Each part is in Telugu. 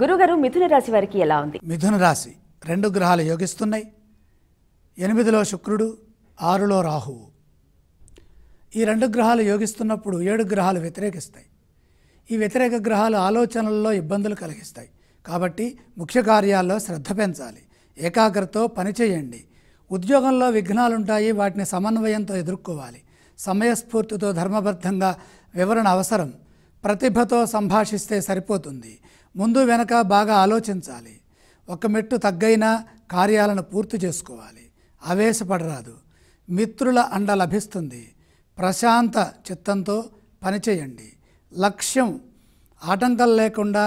గురుగారు మిథున రాశి వారికి ఎలా ఉంది మిథున రాశి రెండు గ్రహాలు యోగిస్తున్నాయి ఎనిమిదిలో శుక్రుడు ఆరులో రాహువు ఈ రెండు గ్రహాలు యోగిస్తున్నప్పుడు ఏడు గ్రహాలు వ్యతిరేకిస్తాయి ఈ వ్యతిరేక గ్రహాలు ఆలోచనల్లో ఇబ్బందులు కలిగిస్తాయి కాబట్టి ముఖ్య కార్యాల్లో శ్రద్ధ పెంచాలి ఏకాగ్రతో పనిచేయండి ఉద్యోగంలో విఘ్నాలుంటాయి వాటిని సమన్వయంతో ఎదుర్కోవాలి సమయస్ఫూర్తితో ధర్మబద్ధంగా వివరణ అవసరం ప్రతిభతో సంభాషిస్తే సరిపోతుంది ముందు వెనక బాగా ఆలోచించాలి ఒక మెట్టు తగ్గైనా కార్యాలను పూర్తి చేసుకోవాలి ఆవేశపడరాదు మిత్రుల అండ లభిస్తుంది ప్రశాంత చిత్తంతో పనిచేయండి లక్ష్యం ఆటంకం లేకుండా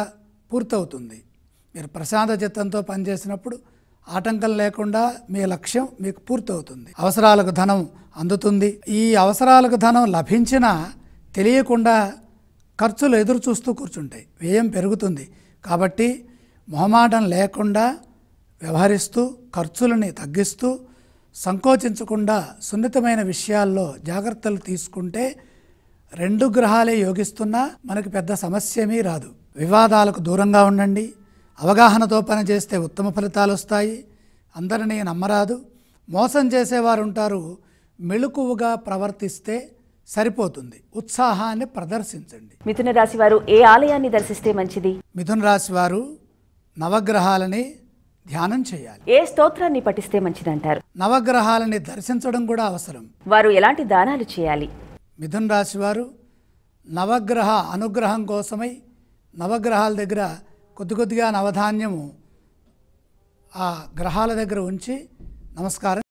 పూర్తవుతుంది మీరు ప్రశాంత చిత్తంతో పనిచేసినప్పుడు ఆటంకం లేకుండా మీ లక్ష్యం మీకు పూర్తవుతుంది అవసరాలకు ధనం అందుతుంది ఈ అవసరాలకు ధనం లభించినా తెలియకుండా ఖర్చులు ఎదురు చూస్తూ కూర్చుంటాయి వ్యయం పెరుగుతుంది కాబట్టి మొహమాటం లేకుండా వ్యవహరిస్తూ ఖర్చులని తగ్గిస్తూ సంకోచించకుండా సున్నితమైన విషయాల్లో జాగ్రత్తలు తీసుకుంటే రెండు గ్రహాలే యోగిస్తున్నా మనకు పెద్ద సమస్యమీ రాదు వివాదాలకు దూరంగా ఉండండి అవగాహనతో పనిచేస్తే ఉత్తమ ఫలితాలు వస్తాయి అందరినీ నమ్మరాదు మోసం చేసేవారు ఉంటారు మెళుకువగా ప్రవర్తిస్తే సరిపోతుంది ఉత్సాహాన్ని ప్రదర్శించండి మిథున రాశి వారు ఏ ఆలయాన్ని దర్శిస్తే మంచిది మిథున రాశి వారు నవగ్రహాలని ధ్యానం చేయాలి ఏ స్తోత్రాన్ని పఠిస్తే మంచిది అంటారు నవగ్రహాలని దర్శించడం కూడా అవసరం వారు ఎలాంటి దానాలు చేయాలి మిథున రాశి వారు నవగ్రహ అనుగ్రహం కోసమై నవగ్రహాల దగ్గర కొద్ది కొద్దిగా నవధాన్యము ఆ గ్రహాల దగ్గర ఉంచి నమస్కారం